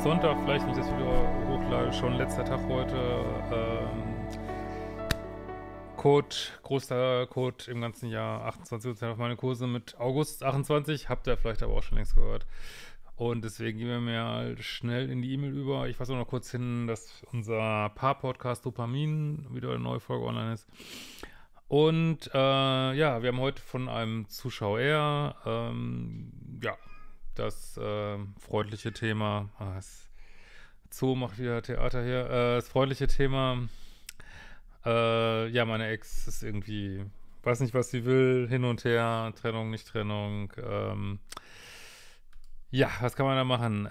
ist Sonntag, vielleicht, wenn ich das Video hochladen. schon letzter Tag heute. Ähm, Code, großer Code im ganzen Jahr, 28% auf meine Kurse mit August 28, habt ihr vielleicht aber auch schon längst gehört. Und deswegen gehen wir mal halt schnell in die E-Mail über. Ich fasse auch noch kurz hin, dass unser Paar-Podcast Dopamin wieder eine neue Folge online ist. Und äh, ja, wir haben heute von einem Zuschauer, ähm, ja, das äh, freundliche Thema. Ah, das Zoo macht wieder Theater hier. Äh, das freundliche Thema. Äh, ja, meine Ex ist irgendwie, weiß nicht, was sie will, hin und her, Trennung, nicht Trennung. Ähm, ja, was kann man da machen? Äh,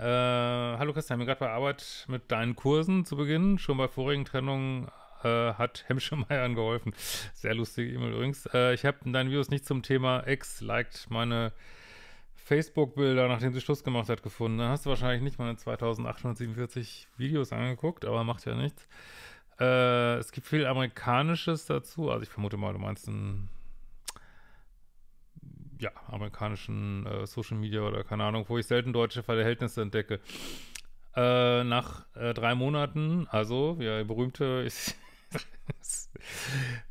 hallo Christian, wir gerade bei Arbeit mit deinen Kursen zu Beginn, schon bei vorigen Trennungen äh, hat Hemschemeier geholfen. Sehr lustige E-Mail übrigens. Äh, ich habe in deinen Videos nicht zum Thema Ex, liked meine Facebook-Bilder, nachdem sie Schluss gemacht hat, gefunden. Da hast du wahrscheinlich nicht mal 2847 Videos angeguckt, aber macht ja nichts. Äh, es gibt viel Amerikanisches dazu. Also ich vermute mal, du meinst einen ja, amerikanischen äh, Social Media oder keine Ahnung, wo ich selten deutsche Verhältnisse entdecke. Äh, nach äh, drei Monaten, also ja, berühmte, ich,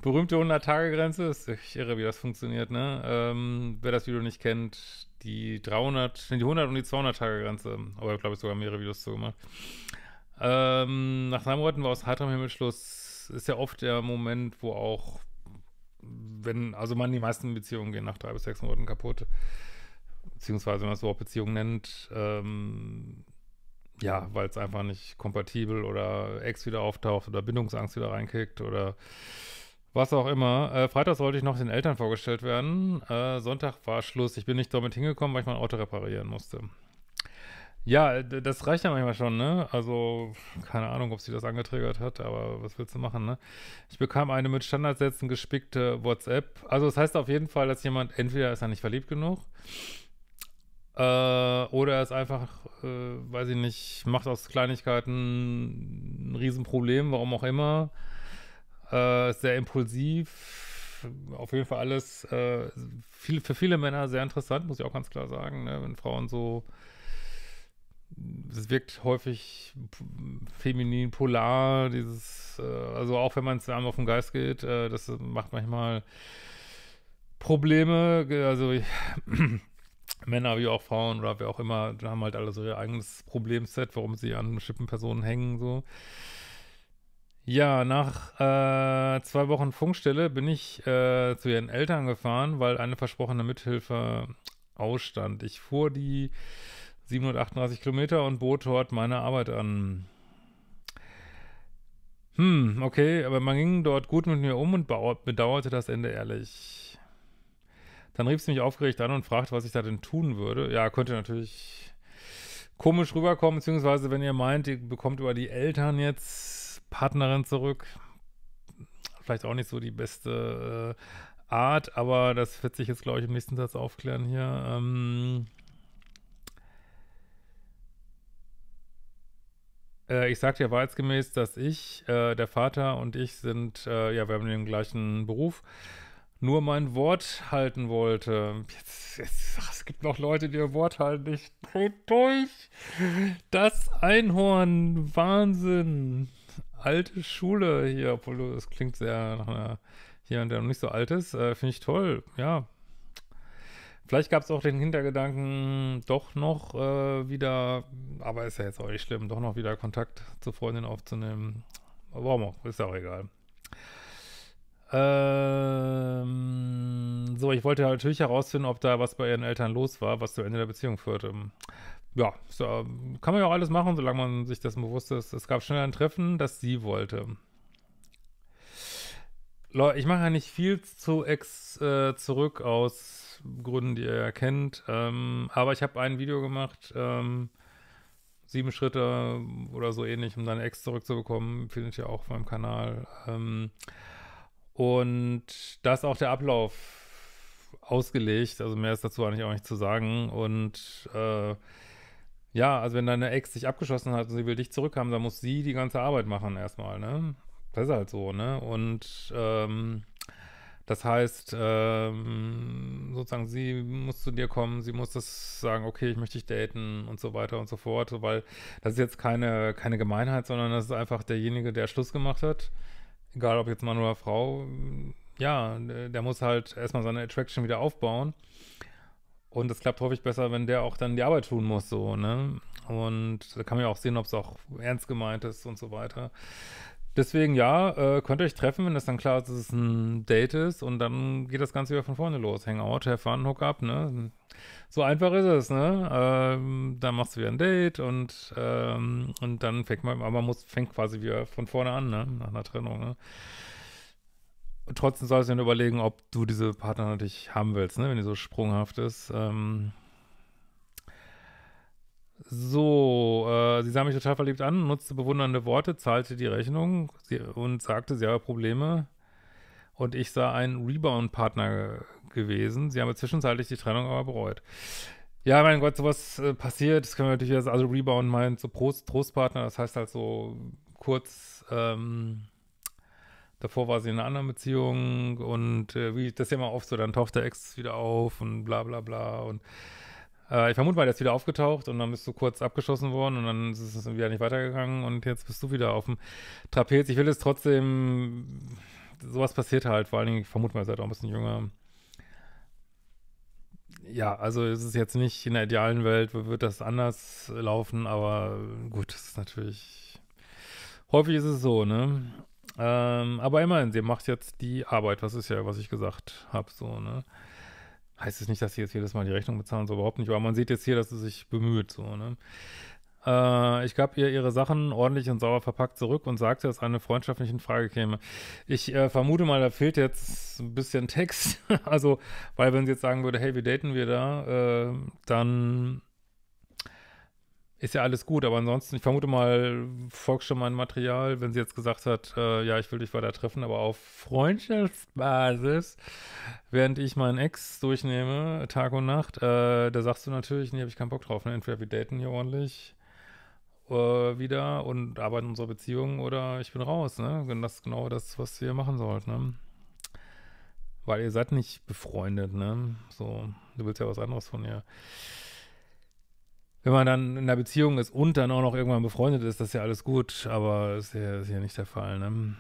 berühmte 100-Tage-Grenze, ist irre, wie das funktioniert, ne? Ähm, wer das Video nicht kennt, die 300, die 100 und die 200-Tage-Grenze. Aber ich glaube, ich sogar mehrere Videos zu gemacht. Ähm, nach drei Monaten war aus heiterem Himmelschluss, ist ja oft der Moment, wo auch, wenn, also man, die meisten Beziehungen gehen nach drei bis sechs Monaten kaputt. Beziehungsweise, wenn man es überhaupt Beziehung nennt, ähm, ja, weil es einfach nicht kompatibel oder Ex wieder auftaucht oder Bindungsangst wieder reinkickt oder was auch immer. Äh, Freitag sollte ich noch den Eltern vorgestellt werden. Äh, Sonntag war Schluss. Ich bin nicht damit hingekommen, weil ich mein Auto reparieren musste. Ja, das reicht ja manchmal schon, ne? Also, keine Ahnung, ob sie das angetriggert hat, aber was willst du machen, ne? Ich bekam eine mit Standardsätzen gespickte WhatsApp. Also, das heißt auf jeden Fall, dass jemand entweder ist er nicht verliebt genug äh, oder er ist einfach, äh, weiß ich nicht, macht aus Kleinigkeiten ein Riesenproblem, warum auch immer. Äh, sehr impulsiv, auf jeden Fall alles äh, viel, für viele Männer sehr interessant, muss ich auch ganz klar sagen. Ne? Wenn Frauen so, es wirkt häufig feminin, polar, dieses, äh, also auch wenn man es einem auf den Geist geht, äh, das macht manchmal Probleme, also ich, Männer wie auch Frauen oder wer auch immer, haben halt alle so ihr eigenes Problemset, warum sie an bestimmten Personen hängen, so. Ja, nach äh, zwei Wochen Funkstelle bin ich äh, zu ihren Eltern gefahren, weil eine versprochene Mithilfe ausstand. Ich fuhr die 738 Kilometer und bot dort meine Arbeit an. Hm, okay, aber man ging dort gut mit mir um und bedauerte das Ende ehrlich. Dann rief sie mich aufgeregt an und fragte, was ich da denn tun würde. Ja, könnte natürlich komisch rüberkommen, beziehungsweise wenn ihr meint, ihr bekommt über die Eltern jetzt Partnerin zurück. Vielleicht auch nicht so die beste äh, Art, aber das wird sich jetzt, glaube ich, im nächsten Satz aufklären hier. Ähm, äh, ich sagte ja wahrheitsgemäß, dass ich, äh, der Vater und ich sind, äh, ja, wir haben den gleichen Beruf nur mein Wort halten wollte. Jetzt, jetzt, ach, es gibt noch Leute, die ihr Wort halten. Ich drehe durch. Das Einhorn. Wahnsinn alte Schule hier, obwohl das klingt sehr nach einer hier und der noch nicht so alt ist. Äh, Finde ich toll, ja. Vielleicht gab es auch den Hintergedanken, doch noch äh, wieder, aber ist ja jetzt auch nicht schlimm, doch noch wieder Kontakt zu Freundin aufzunehmen. Warum auch, ist ja auch egal. Ähm, so, ich wollte natürlich herausfinden, ob da was bei ihren Eltern los war, was zu Ende der Beziehung führte ja, so, kann man ja auch alles machen, solange man sich das bewusst ist. Es gab schnell ein Treffen, das sie wollte. Leute, ich mache ja nicht viel zu Ex äh, zurück aus Gründen, die ihr ja kennt. Ähm, aber ich habe ein Video gemacht, ähm, sieben Schritte oder so ähnlich, um deine Ex zurückzubekommen. Findet ihr auch auf meinem Kanal. Ähm, und da ist auch der Ablauf ausgelegt. Also mehr ist dazu eigentlich auch nicht zu sagen. Und äh, ja, also wenn deine Ex dich abgeschossen hat und sie will dich zurückhaben, dann muss sie die ganze Arbeit machen erstmal, ne? Das ist halt so, ne? Und ähm, das heißt, ähm, sozusagen, sie muss zu dir kommen, sie muss das sagen, okay, ich möchte dich daten und so weiter und so fort, weil das ist jetzt keine, keine Gemeinheit, sondern das ist einfach derjenige, der Schluss gemacht hat, egal ob jetzt Mann oder Frau, ja, der muss halt erstmal seine Attraction wieder aufbauen und es klappt häufig besser, wenn der auch dann die Arbeit tun muss, so, ne? Und da kann man ja auch sehen, ob es auch ernst gemeint ist und so weiter. Deswegen, ja, äh, könnt ihr euch treffen, wenn es dann klar ist, dass es ein Date ist und dann geht das Ganze wieder von vorne los. Hangout, have fun, hook up, ne? So einfach ist es, ne? Ähm, dann machst du wieder ein Date und, ähm, und dann fängt man, aber man muss, fängt quasi wieder von vorne an, ne? Nach einer Trennung, ne? trotzdem sollst du dir überlegen, ob du diese Partner natürlich haben willst, ne? wenn die so sprunghaft ist. Ähm so, äh, sie sah mich total verliebt an, nutzte bewundernde Worte, zahlte die Rechnung sie, und sagte, sie habe Probleme. Und ich sah einen Rebound-Partner gewesen. Sie habe zwischenzeitlich die Trennung aber bereut. Ja, mein Gott, sowas äh, passiert. Das können wir natürlich also Rebound meint so Prost, Trostpartner, das heißt halt so kurz, ähm, davor war sie in einer anderen Beziehung und äh, wie das ja immer oft so, dann taucht der Ex wieder auf und bla bla bla und äh, ich vermute mal, der ist wieder aufgetaucht und dann bist du kurz abgeschossen worden und dann ist es wieder nicht weitergegangen und jetzt bist du wieder auf dem Trapez. Ich will es trotzdem, sowas passiert halt, vor allen Dingen, ich vermute mal, ihr seid auch ein bisschen jünger. Ja, also es ist jetzt nicht in der idealen Welt, wird das anders laufen, aber gut, das ist natürlich, häufig ist es so, ne? Ähm, aber immerhin, sie macht jetzt die Arbeit. Das ist ja, was ich gesagt habe. So, ne? Heißt es nicht, dass sie jetzt jedes Mal die Rechnung bezahlen, so überhaupt nicht. Aber man sieht jetzt hier, dass sie sich bemüht. So, ne? äh, ich gab ihr ihre Sachen ordentlich und sauber verpackt zurück und sagte, dass eine freundschaftliche Frage käme. Ich äh, vermute mal, da fehlt jetzt ein bisschen Text. also, weil wenn sie jetzt sagen würde, hey, wie daten wir da? Äh, dann ist ja alles gut, aber ansonsten, ich vermute mal, folgt schon mein Material, wenn sie jetzt gesagt hat, äh, ja, ich will dich weiter treffen, aber auf Freundschaftsbasis, während ich meinen Ex durchnehme, Tag und Nacht, äh, da sagst du natürlich, nee, habe ich keinen Bock drauf, ne? entweder wir daten hier ordentlich äh, wieder und arbeiten unsere Beziehung oder ich bin raus, ne? Und das ist genau das, was ihr machen sollt, ne? Weil ihr seid nicht befreundet, ne? So, du willst ja was anderes von ihr wenn man dann in einer Beziehung ist und dann auch noch irgendwann befreundet ist, das ist ja alles gut, aber ist hier, ist ja nicht der Fall, ne?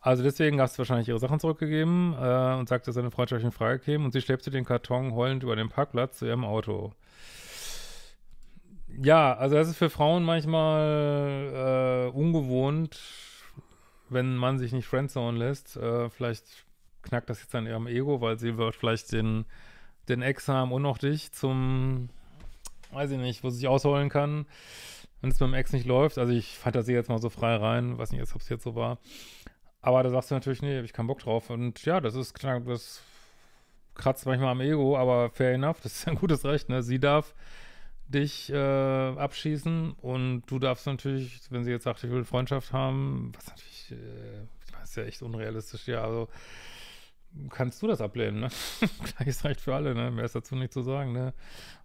Also deswegen hast du wahrscheinlich ihre Sachen zurückgegeben äh, und sagte, dass seine Freundschaft in Frage käme und sie schleppte den Karton heulend über den Parkplatz zu ihrem Auto. Ja, also das ist für Frauen manchmal äh, ungewohnt, wenn man sich nicht friendzone lässt. Äh, vielleicht knackt das jetzt an ihrem Ego, weil sie wird vielleicht den, den Ex haben und noch dich zum weiß ich nicht, wo sie sich ausholen kann, wenn es mit dem Ex nicht läuft. Also ich fantasiere jetzt mal so frei rein, weiß nicht, ob es jetzt so war. Aber da sagst du natürlich, nee, hab ich keinen Bock drauf. Und ja, das ist knack, das kratzt manchmal am Ego, aber fair enough, das ist ein gutes Recht, ne? Sie darf dich äh, abschießen und du darfst natürlich, wenn sie jetzt sagt, ich will Freundschaft haben, was natürlich, äh, ich meine, ist ja echt unrealistisch, ja, also kannst du das ablehnen, ne? Gleiches reicht halt für alle, ne? Mehr ist dazu nicht zu sagen, ne?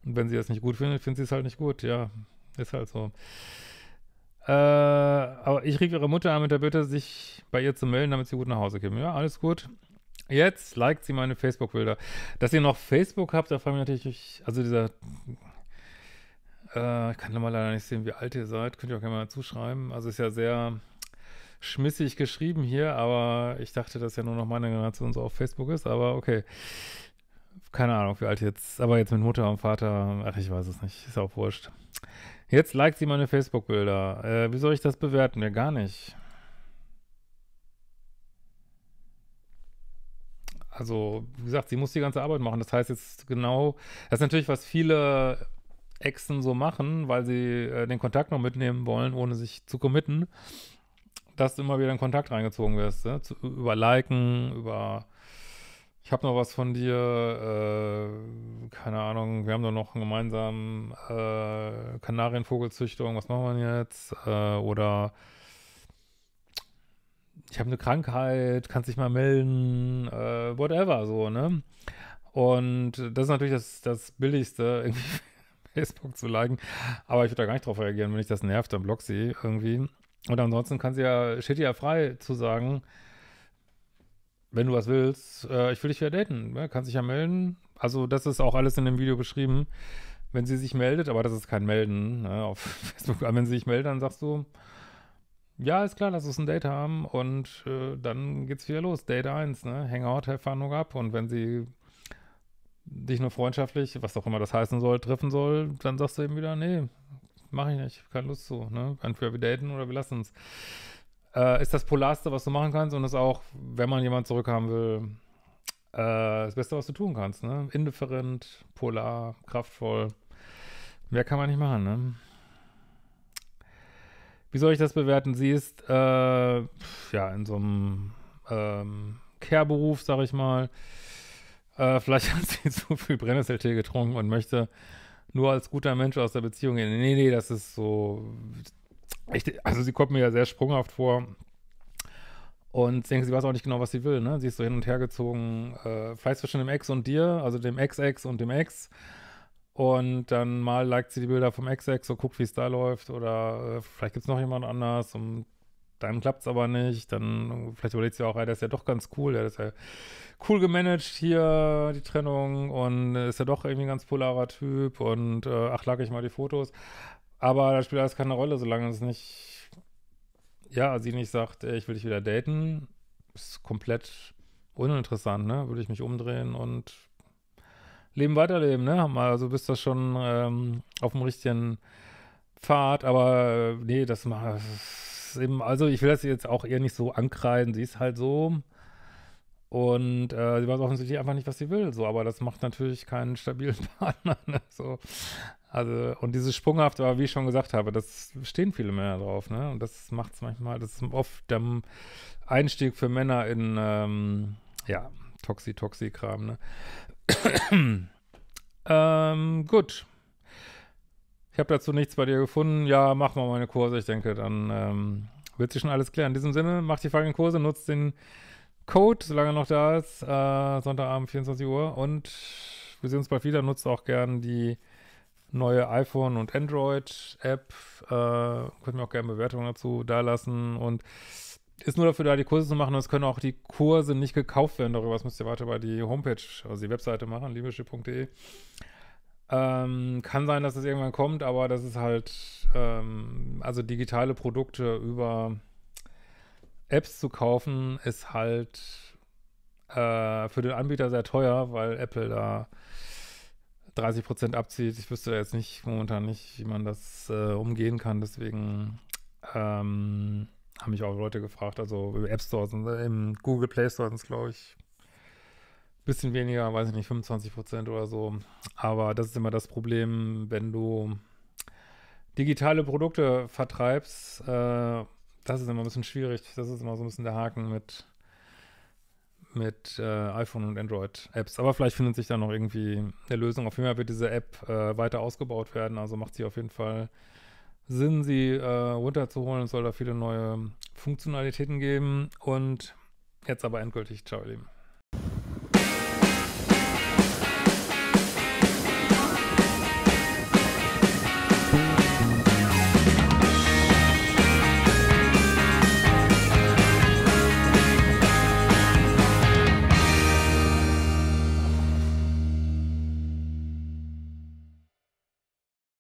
Und wenn sie das nicht gut findet, findet sie es halt nicht gut, ja. Ist halt so. Äh, aber ich rief ihre Mutter an mit der Bitte, sich bei ihr zu melden, damit sie gut nach Hause käme. Ja, alles gut. Jetzt liked sie meine Facebook-Bilder. Dass ihr noch Facebook habt, da fragen wir natürlich, also dieser, äh, ich kann nochmal leider nicht sehen, wie alt ihr seid, könnt ihr auch gerne mal zuschreiben. Also ist ja sehr, schmissig geschrieben hier, aber ich dachte, dass ja nur noch meine Generation so auf Facebook ist, aber okay. Keine Ahnung, wie alt jetzt, aber jetzt mit Mutter und Vater, ach, ich weiß es nicht, ist auch wurscht. Jetzt liked sie meine Facebook-Bilder. Äh, wie soll ich das bewerten? Ja, gar nicht. Also, wie gesagt, sie muss die ganze Arbeit machen. Das heißt jetzt genau, das ist natürlich, was viele Exen so machen, weil sie äh, den Kontakt noch mitnehmen wollen, ohne sich zu committen dass du immer wieder in Kontakt reingezogen wirst. Ne? Zu, über Liken, über ich habe noch was von dir, äh, keine Ahnung, wir haben doch noch einen gemeinsamen äh, Kanarienvogelzüchtung, was machen wir jetzt? Äh, oder ich habe eine Krankheit, kannst dich mal melden, äh, whatever, so, ne? Und das ist natürlich das, das Billigste, irgendwie Facebook zu liken. Aber ich würde da gar nicht drauf reagieren. Wenn ich das nervt, dann block sie irgendwie. Und ansonsten kann sie ja, steht ja frei zu sagen, wenn du was willst, äh, ich will dich wieder daten. Ja, ne? kannst dich ja melden. Also, das ist auch alles in dem Video beschrieben. Wenn sie sich meldet, aber das ist kein Melden ne, auf Facebook. Aber wenn sie sich meldet, dann sagst du, ja, ist klar, lass uns ein Date haben und äh, dann geht's wieder los. Date 1, ne? Hangout, Erfahrung ab. Und wenn sie dich nur freundschaftlich, was auch immer das heißen soll, treffen soll, dann sagst du eben wieder, nee, mache ich nicht, ich keine Lust zu. Ne? Entweder wir daten oder wir lassen es. Äh, ist das Polarste, was du machen kannst und ist auch, wenn man jemanden zurückhaben will, äh, das Beste, was du tun kannst. Ne? Indifferent, polar, kraftvoll. Mehr kann man nicht machen, ne? Wie soll ich das bewerten? Sie ist äh, ja in so einem ähm, Care-Beruf, sag ich mal. Äh, vielleicht hat sie zu viel Brennnesseltee getrunken und möchte nur als guter Mensch aus der Beziehung gehen. Nee, nee, das ist so. Ich, also sie kommt mir ja sehr sprunghaft vor. Und ich denke, sie weiß auch nicht genau, was sie will, ne? Sie ist so hin und her gezogen, äh, vielleicht zwischen dem Ex und dir, also dem Ex-Ex und dem Ex. Und dann mal liked sie die Bilder vom Ex-Ex, und guckt, wie es da läuft. Oder äh, vielleicht gibt es noch jemand anders und dann klappt es aber nicht, dann vielleicht überlegst du ja auch, ey, das ist ja doch ganz cool, der ist ja cool gemanagt hier, die Trennung und ist ja doch irgendwie ein ganz polarer Typ und äh, ach, lag ich mal die Fotos. Aber da spielt alles keine Rolle, solange es nicht, ja, sie nicht sagt, ey, ich will dich wieder daten, ist komplett uninteressant, ne? Würde ich mich umdrehen und Leben weiterleben, ne? Also bist du schon ähm, auf dem richtigen Pfad, aber äh, nee, das mal eben, also ich will das jetzt auch eher nicht so ankreiden. Sie ist halt so. Und äh, sie weiß offensichtlich einfach nicht, was sie will. So, aber das macht natürlich keinen stabilen Partner. Ne? So. Also, und dieses Sprunghafte, aber wie ich schon gesagt habe, das stehen viele Männer drauf, ne? Und das macht es manchmal, das ist oft der Einstieg für Männer in, ähm, ja, Toxi-Toxi-Kram, ne? ähm, gut. Ich habe dazu nichts bei dir gefunden. Ja, mach mal meine Kurse. Ich denke, dann ähm, wird sich schon alles klären. In diesem Sinne, macht die fucking Kurse, nutzt den Code, solange er noch da ist. Äh, Sonntagabend, 24 Uhr. Und wir sehen uns bald wieder. Nutzt auch gern die neue iPhone- und Android-App. Äh, könnt mir auch gerne Bewertungen dazu dalassen. Und ist nur dafür da, die Kurse zu machen. Und es können auch die Kurse nicht gekauft werden darüber. Das müsst ihr weiter bei die Homepage, also die Webseite machen, liebeschiff.de. Ähm, kann sein, dass das irgendwann kommt, aber das ist halt, ähm, also digitale Produkte über Apps zu kaufen, ist halt äh, für den Anbieter sehr teuer, weil Apple da 30 Prozent abzieht. Ich wüsste jetzt nicht momentan nicht, wie man das äh, umgehen kann. Deswegen ähm, haben mich auch Leute gefragt, also im App Store, äh, im Google Play Store sind es, glaube ich, bisschen weniger, weiß ich nicht, 25 Prozent oder so. Aber das ist immer das Problem, wenn du digitale Produkte vertreibst. Äh, das ist immer ein bisschen schwierig. Das ist immer so ein bisschen der Haken mit, mit äh, iPhone und Android-Apps. Aber vielleicht findet sich da noch irgendwie eine Lösung. Auf jeden Fall wird diese App äh, weiter ausgebaut werden. Also macht sie auf jeden Fall Sinn, sie äh, runterzuholen. Es soll da viele neue Funktionalitäten geben. Und jetzt aber endgültig. Ciao, ihr Lieben.